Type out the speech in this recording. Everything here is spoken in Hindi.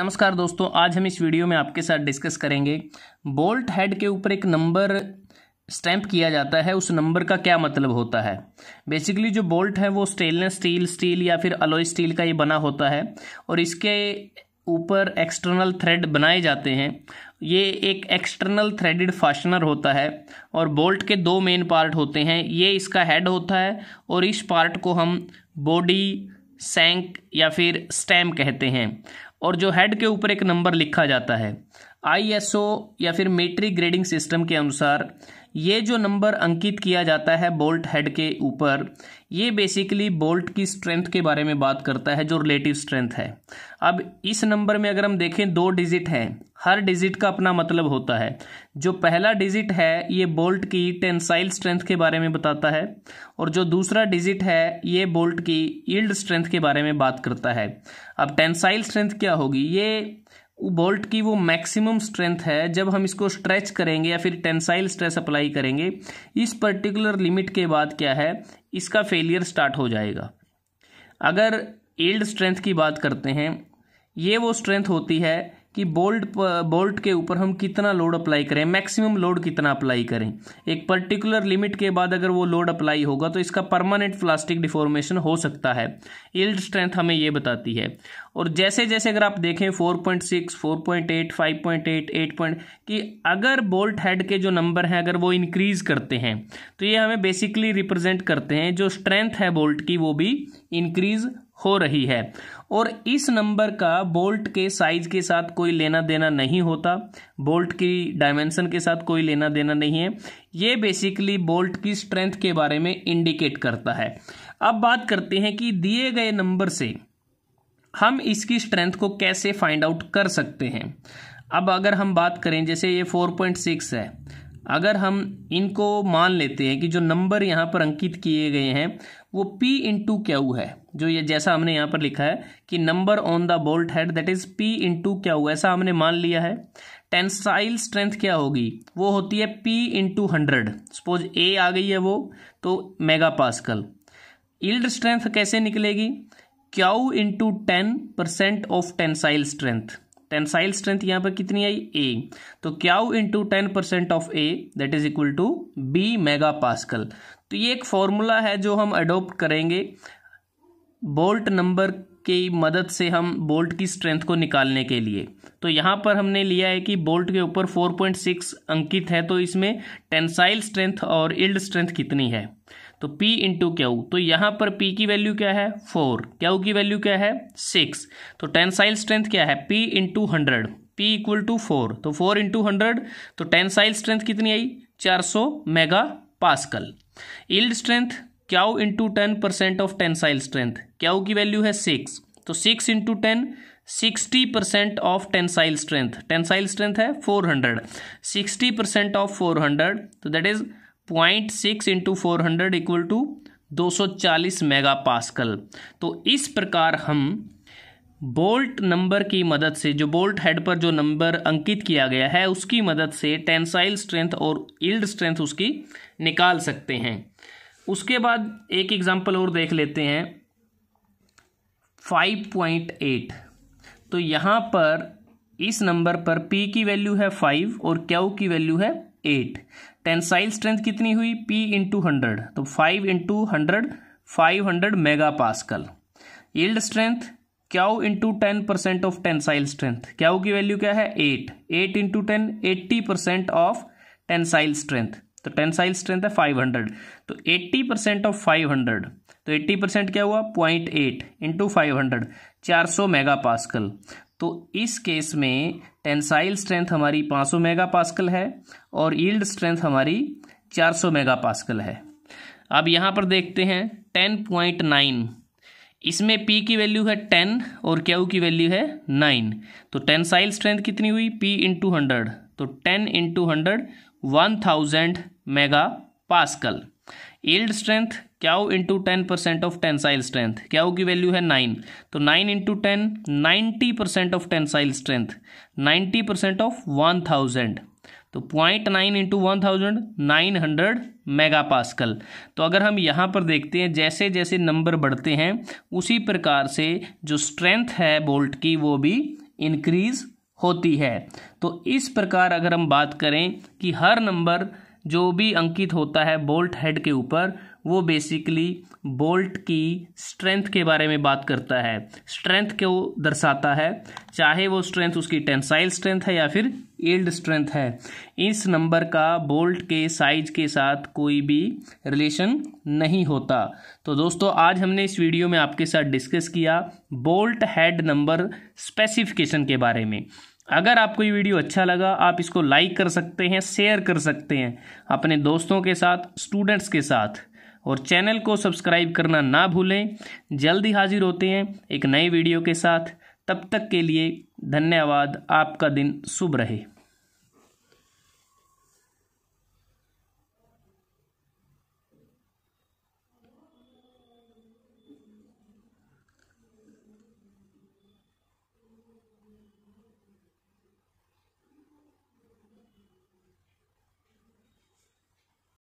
नमस्कार दोस्तों आज हम इस वीडियो में आपके साथ डिस्कस करेंगे बोल्ट हेड के ऊपर एक नंबर स्टैम्प किया जाता है उस नंबर का क्या मतलब होता है बेसिकली जो बोल्ट है वो स्टेनलेस स्टील स्टील या फिर अलोय स्टील का ये बना होता है और इसके ऊपर एक्सटर्नल थ्रेड बनाए जाते हैं ये एक एक्सटर्नल थ्रेडेड फास्टनर होता है और बोल्ट के दो मेन पार्ट होते हैं ये इसका हेड होता है और इस पार्ट को हम बॉडी सैंक या फिर स्टैम कहते हैं और जो हेड के ऊपर एक नंबर लिखा जाता है आईएसओ या फिर मेट्रिक ग्रेडिंग सिस्टम के अनुसार ये जो नंबर अंकित किया जाता है बोल्ट हेड के ऊपर ये बेसिकली बोल्ट की स्ट्रेंथ के बारे में बात करता है जो रिलेटिव स्ट्रेंथ है अब इस नंबर में अगर हम देखें दो डिजिट हैं हर डिजिट का अपना मतलब होता है जो पहला डिजिट है ये बोल्ट की टेंसाइल स्ट्रेंथ के बारे में बताता है और जो दूसरा डिजिट है ये बोल्ट की ईल्ड स्ट्रेंथ के बारे में बात करता है अब टेंसाइल स्ट्रेंथ क्या होगी ये बोल्ट की वो मैक्सिमम स्ट्रेंथ है जब हम इसको स्ट्रेच करेंगे या फिर टेंसाइल स्ट्रेस अप्लाई करेंगे इस पर्टिकुलर लिमिट के बाद क्या है इसका फेलियर स्टार्ट हो जाएगा अगर एल्ड स्ट्रेंथ की बात करते हैं ये वो स्ट्रेंथ होती है कि बोल्ट बोल्ट के ऊपर हम कितना लोड अप्लाई करें मैक्सिमम लोड कितना अप्लाई करें एक पर्टिकुलर लिमिट के बाद अगर वो लोड अप्लाई होगा तो इसका परमानेंट प्लास्टिक डिफॉर्मेशन हो सकता है इल्ड स्ट्रेंथ हमें ये बताती है और जैसे जैसे अगर आप देखें 4.6, 4.8, 5.8, 8 पॉइंट कि अगर बोल्ट हेड के जो नंबर हैं अगर वो इंक्रीज करते हैं तो ये हमें बेसिकली रिप्रेजेंट करते हैं जो स्ट्रेंथ है बोल्ट की वो भी इंक्रीज हो रही है और इस नंबर का बोल्ट के साइज के साथ कोई लेना देना नहीं होता बोल्ट की डायमेंशन के साथ कोई लेना देना नहीं है ये बेसिकली बोल्ट की स्ट्रेंथ के बारे में इंडिकेट करता है अब बात करते हैं कि दिए गए नंबर से हम इसकी स्ट्रेंथ को कैसे फाइंड आउट कर सकते हैं अब अगर हम बात करें जैसे ये फोर पॉइंट सिक्स है अगर हम इनको मान लेते हैं कि जो नंबर यहाँ पर अंकित किए गए हैं वो P इंटू क्यू है जो ये जैसा हमने यहाँ पर लिखा है कि number on the bolt head that is P into Q ऐसा हमने मान लिया है टेंसाइल स्ट्रेंथ क्या होगी वो होती है P into hundred suppose A आ गई है वो तो मेगा पास्कल इल्ड स्ट्रेंथ कैसे निकलेगी Q into ten percent of tensile strength tensile strength यहाँ पर कितनी आई ए तो क्या into ten percent of A that is equal to B mega pascal तो ये एक फॉर्मूला है जो हम अडोप्ट करेंगे बोल्ट नंबर की मदद से हम बोल्ट की स्ट्रेंथ को निकालने के लिए तो यहाँ पर हमने लिया है कि बोल्ट के ऊपर 4.6 अंकित है तो इसमें टेंसाइल स्ट्रेंथ और इल्ड स्ट्रेंथ कितनी है तो P इंटू क्यू तो यहाँ पर P की वैल्यू क्या है फोर क्यू की वैल्यू क्या है सिक्स तो टेंसाइल स्ट्रेंथ क्या है P into hundred P equal to four तो फोर इंटू हंड्रेड तो टेंसाइल स्ट्रेंथ कितनी आई चार सौ mega pascal yield strength Q into ten percent of tensile strength क्या की वैल्यू है सिक्स तो six into ten sixty percent of tensile strength tensile strength है four hundred sixty percent of four hundred तो that is point six into four hundred equal to दो सौ चालीस मेगा पास्कल तो इस प्रकार हम बोल्ट नंबर की मदद से जो बोल्ट हेड पर जो नंबर अंकित किया गया है उसकी मदद से टेंसाइल स्ट्रेंथ और इल्ड स्ट्रेंथ उसकी निकाल सकते हैं उसके बाद एक एग्जांपल और देख लेते हैं 5.8 तो यहाँ पर इस नंबर पर P की वैल्यू है फाइव और क्या की वैल्यू है एट टेंसाइल स्ट्रेंथ कितनी हुई P इंटू हंड्रेड तो five into hundred five hundred mega pascal yield strength Q into ten percent of tensile strength Q की वैल्यू क्या है eight eight into ten eighty percent of tensile strength तो टेंसाइल स्ट्रेंथ है फाइव हंड्रेड तो eighty percent of five hundred तो एट्टी परसेंट क्या हुआ point eight into five hundred चार सौ मेगा पासकल तो इस केस में टेंसाइल स्ट्रेंथ हमारी 500 मेगापास्कल है और यील्ड स्ट्रेंथ हमारी 400 मेगापास्कल है अब यहाँ पर देखते हैं 10.9 इसमें P की वैल्यू है 10 और क्यू की वैल्यू है 9 तो टेंसाइल स्ट्रेंथ कितनी हुई P इंटू हंड्रेड तो 10 into hundred one thousand mega pascal yield strength हो into ten percent of tensile strength Q की वैल्यू है नाइन तो nine into ten ninety percent of tensile strength ninety percent of one thousand तो point nine into one thousand nine hundred mega pascal तो अगर हम यहाँ पर देखते हैं जैसे जैसे नंबर बढ़ते हैं उसी प्रकार से जो स्ट्रेंथ है बोल्ट की वो भी इंक्रीज होती है तो इस प्रकार अगर हम बात करें कि हर नंबर जो भी अंकित होता है बोल्ट हेड के ऊपर वो बेसिकली बोल्ट की स्ट्रेंथ के बारे में बात करता है स्ट्रेंथ को दर्शाता है चाहे वो स्ट्रेंथ उसकी टेंसाइल स्ट्रेंथ है या फिर एल्ड स्ट्रेंथ है इस नंबर का बोल्ट के साइज के साथ कोई भी रिलेशन नहीं होता तो दोस्तों आज हमने इस वीडियो में आपके साथ डिस्कस किया बोल्ट हेड नंबर स्पेसिफिकेशन के बारे में अगर आपको ये वीडियो अच्छा लगा आप इसको लाइक कर सकते हैं शेयर कर सकते हैं अपने दोस्तों के साथ स्टूडेंट्स के साथ और चैनल को सब्सक्राइब करना ना भूलें जल्दी हाजिर होते हैं एक नए वीडियो के साथ तब तक के लिए धन्यवाद आपका दिन शुभ रहे